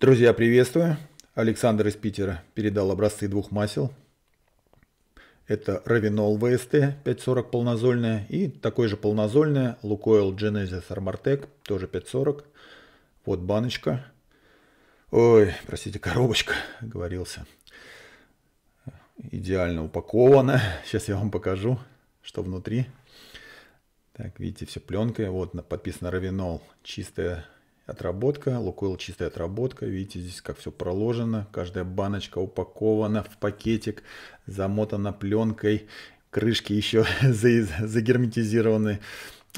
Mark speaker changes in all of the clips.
Speaker 1: Друзья, приветствую. Александр из Питера передал образцы двух масел. Это Равинол ВСТ 540 полнозольная и такой же полнозольная Лукойл Genesis Армартек, тоже 540. Вот баночка. Ой, простите, коробочка, говорился. Идеально упакована. Сейчас я вам покажу, что внутри. Так, видите, все пленкой. Вот подписано Равинол. Чистая Отработка, Лукойл чистая отработка. Видите, здесь как все проложено. Каждая баночка упакована в пакетик, замотана пленкой. Крышки еще загерметизированы.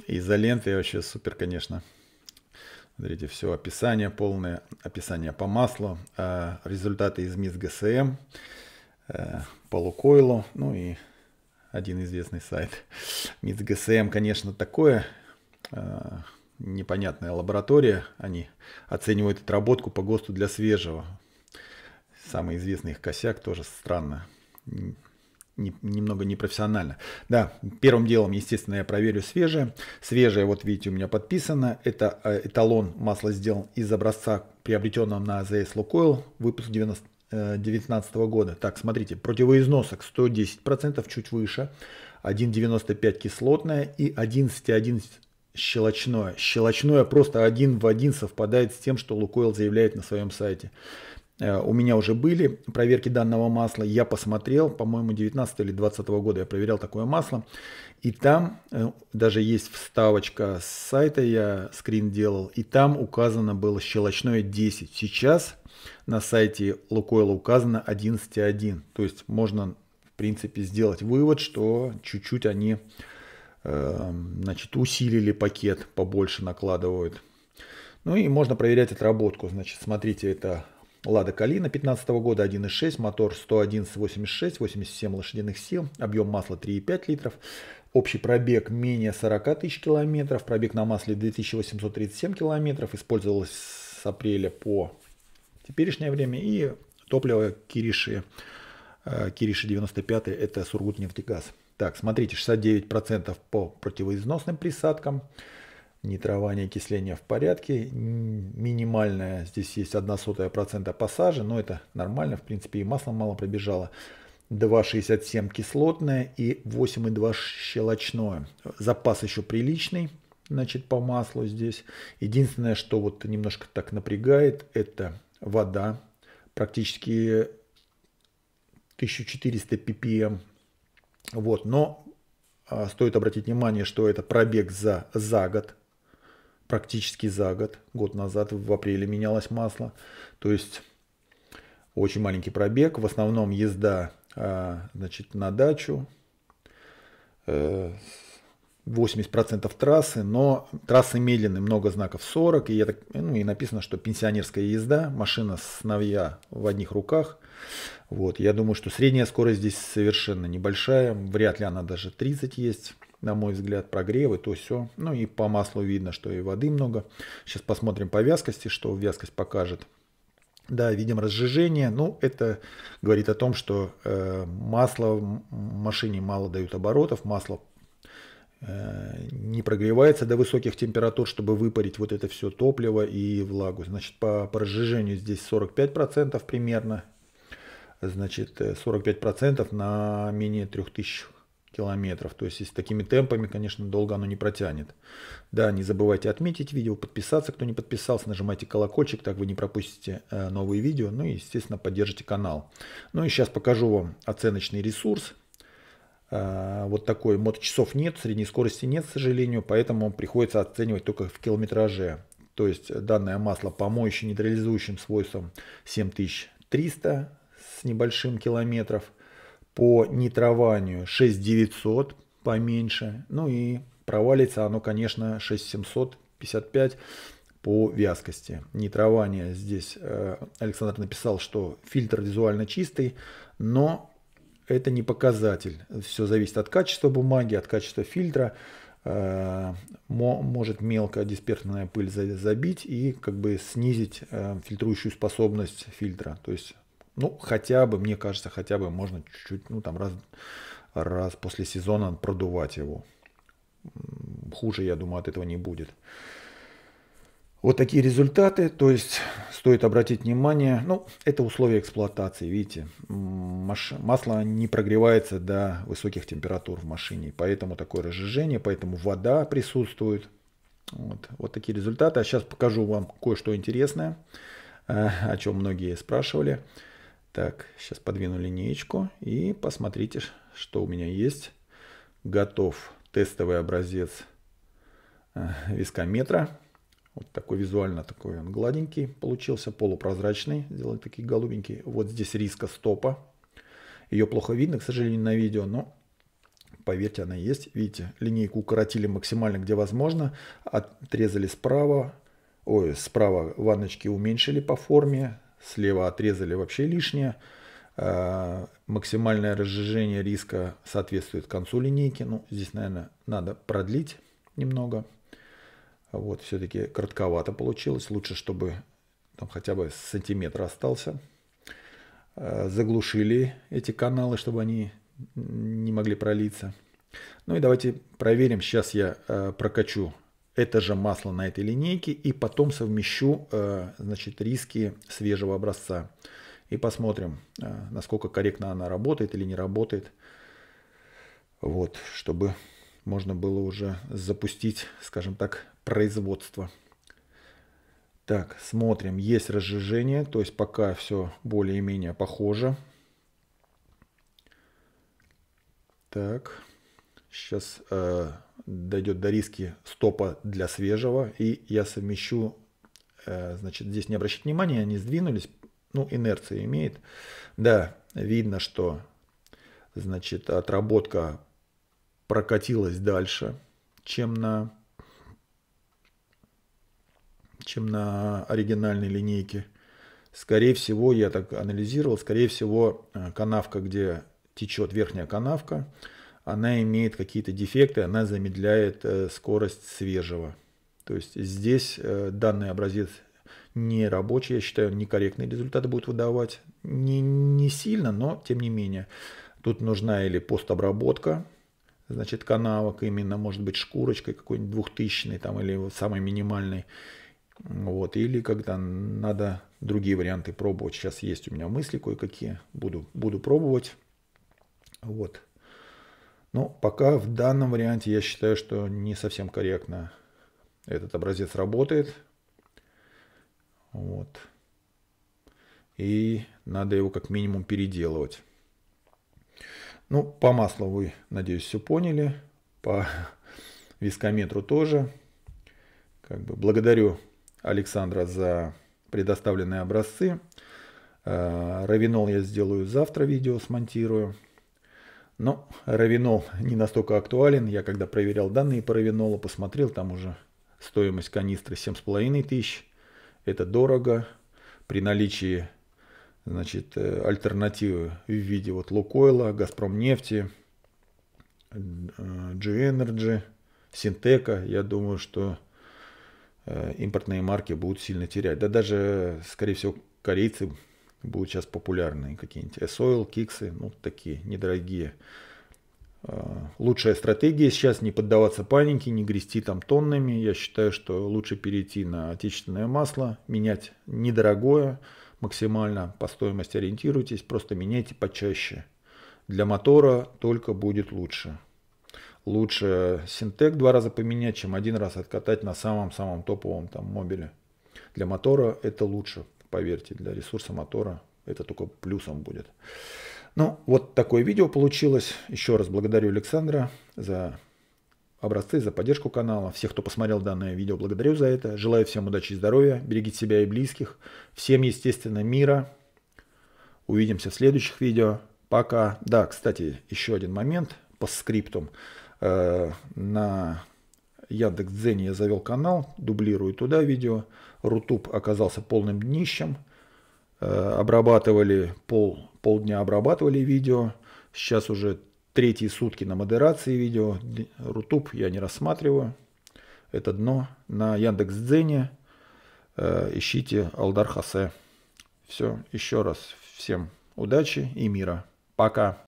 Speaker 1: Изоленты вообще супер, конечно. Смотрите, все описание полное, описание по маслу, а, результаты из МИС ГСМ, э, по Лукойлу, ну и один известный сайт. МИС ГСМ, конечно, такое а, непонятная лаборатория. Они оценивают отработку по ГОСТу для свежего. Самый известный их косяк тоже странно. Не, немного непрофессионально. Да, первым делом, естественно, я проверю свежее. Свежее, вот видите, у меня подписано. Это э, эталон масла сделан из образца, приобретенного на АЗС Лукойл, выпуск 90, 2019 э, года. Так, смотрите, противоизносок 110%, чуть выше, 1,95 кислотная и 11,11 щелочное. Щелочное просто один в один совпадает с тем, что Лукойл заявляет на своем сайте. Э, у меня уже были проверки данного масла, я посмотрел, по-моему, 19 или 20 года я проверял такое масло, и там э, даже есть вставочка с сайта, я скрин делал, и там указано было щелочное 10. Сейчас на сайте Лукойла указано 11,1, то есть можно, в принципе, сделать вывод, что чуть-чуть они Эм, значит, усилили пакет, побольше накладывают. Ну и можно проверять отработку. Значит, смотрите, это Лада Калина 15 года 1.6, мотор 111.86, 87 лошадиных сил, объем масла 3,5 литров, общий пробег менее 40 тысяч километров, пробег на масле 2837 километров, использовалось с апреля по теперешнее время и топливо Кириши, э, Кириши 95 это Сургутнефтегаз. Так, смотрите, 69% по противоизносным присадкам. Нитрование окисления в порядке. Минимальное здесь есть 0,01% по саже, но это нормально. В принципе, и масло мало пробежало. 2,67 кислотное и 8,2 щелочное. Запас еще приличный, значит, по маслу здесь. Единственное, что вот немножко так напрягает, это вода. Практически 1400 ppm вот, но а, стоит обратить внимание, что это пробег за, за год, практически за год. Год назад в апреле менялось масло. То есть очень маленький пробег. В основном езда а, значит, на дачу, э, 80% трассы, но трассы медленные, много знаков 40, и, я так, ну, и написано, что пенсионерская езда, машина с новья в одних руках. Вот, я думаю, что средняя скорость здесь совершенно небольшая, вряд ли она даже 30 есть, на мой взгляд, прогревы, то все. Ну и по маслу видно, что и воды много. Сейчас посмотрим по вязкости, что вязкость покажет. Да, видим разжижение, ну это говорит о том, что э, масло в машине мало дают оборотов, масло Э, не прогревается до высоких температур, чтобы выпарить вот это все топливо и влагу. Значит, по, по разжижению здесь 45% примерно. Значит, 45% э, на менее 3000 километров. То есть, с такими темпами, конечно, долго оно не протянет. Да, не забывайте отметить видео, подписаться, кто не подписался, нажимайте колокольчик, так вы не пропустите э, новые видео, ну и, естественно, поддержите канал. Ну и сейчас покажу вам оценочный ресурс, а, вот такой мод часов нет, средней скорости нет, к сожалению, поэтому приходится оценивать только в километраже. То есть данное масло по моющим нейтрализующим свойствам 7300 с небольшим километров, по нитрованию 6900 поменьше, ну и провалится оно, конечно, 6755 по вязкости. Нитрование здесь э, Александр написал, что фильтр визуально чистый, но это не показатель. Все зависит от качества бумаги, от качества фильтра. Э, может мелкая дисперсная пыль забить и как бы снизить э, фильтрующую способность фильтра. То есть, ну, хотя бы, мне кажется, хотя бы можно чуть-чуть, ну, там раз, раз после сезона продувать его. Хуже, я думаю, от этого не будет. Вот такие результаты. То есть стоит обратить внимание, ну, это условия эксплуатации, видите, маш... масло не прогревается до высоких температур в машине, поэтому такое разжижение, поэтому вода присутствует. Вот, вот такие результаты. А сейчас покажу вам кое-что интересное, э, о чем многие спрашивали. Так, сейчас подвину линеечку и посмотрите, что у меня есть. Готов тестовый образец э, вискометра. Вот такой визуально такой он гладенький получился, полупрозрачный, сделали такие голубенькие. Вот здесь риска стопа. Ее плохо видно, к сожалению, на видео, но поверьте, она есть. Видите, линейку укоротили максимально, где возможно. Отрезали справа, ой, справа ванночки уменьшили по форме, слева отрезали вообще лишнее. А, максимальное разжижение риска соответствует концу линейки. Ну, здесь, наверное, надо продлить немного. Вот, все-таки коротковато получилось. Лучше, чтобы там хотя бы сантиметр остался. Э, заглушили эти каналы, чтобы они не могли пролиться. Ну и давайте проверим. Сейчас я э, прокачу это же масло на этой линейке и потом совмещу э, значит, риски свежего образца. И посмотрим, насколько корректно она работает или не работает. Вот, чтобы можно было уже запустить, скажем так, производства. Так, смотрим, есть разжижение, то есть пока все более-менее похоже. Так, сейчас э, дойдет до риски стопа для свежего, и я совмещу, э, значит, здесь не обращать внимания, они сдвинулись, ну, инерция имеет. Да, видно, что, значит, отработка прокатилась дальше, чем на чем на оригинальной линейке. Скорее всего, я так анализировал, скорее всего, э, канавка, где течет верхняя канавка, она имеет какие-то дефекты, она замедляет э, скорость свежего. То есть здесь э, данный образец не рабочий, я считаю, некорректные результаты будут выдавать. Не, не сильно, но тем не менее. Тут нужна или постобработка, значит, канавок именно, может быть, шкурочкой какой-нибудь двухтысячной там или самой минимальной, вот, или когда надо другие варианты пробовать. Сейчас есть у меня мысли кое-какие, буду, буду пробовать. Вот. Но пока в данном варианте я считаю, что не совсем корректно этот образец работает. Вот. И надо его как минимум переделывать. Ну, по маслу вы, надеюсь, все поняли. По вискометру тоже. Как бы благодарю Александра за предоставленные образцы. Э, равинол я сделаю завтра, видео смонтирую. Но равинол не настолько актуален. Я когда проверял данные по равинолу, посмотрел, там уже стоимость канистры тысяч, Это дорого. При наличии значит, э, альтернативы в виде вот Лукойла, Газпром нефти, э, G-Energy, Синтека, я думаю, что Э, импортные марки будут сильно терять. Да даже, скорее всего, корейцы будут сейчас популярны какие-нибудь. S-Oil, Киксы, ну такие недорогие. Э, лучшая стратегия сейчас не поддаваться панике, не грести там тоннами. Я считаю, что лучше перейти на отечественное масло, менять недорогое максимально, по стоимости ориентируйтесь, просто меняйте почаще. Для мотора только будет лучше лучше синтек два раза поменять, чем один раз откатать на самом-самом топовом там мобиле. Для мотора это лучше, поверьте, для ресурса мотора это только плюсом будет. Ну, вот такое видео получилось. Еще раз благодарю Александра за образцы, за поддержку канала. Всех, кто посмотрел данное видео, благодарю за это. Желаю всем удачи и здоровья. Берегите себя и близких. Всем, естественно, мира. Увидимся в следующих видео. Пока. Да, кстати, еще один момент по скриптам. Э, на Яндекс.Дзене я завел канал, дублирую туда видео. Рутуб оказался полным днищем. Э, обрабатывали пол, полдня обрабатывали видео. Сейчас уже третьи сутки на модерации видео. Рутуб я не рассматриваю. Это дно. На Яндекс.Дзене э, ищите Алдар Хасе. Все, еще раз всем удачи и мира. Пока.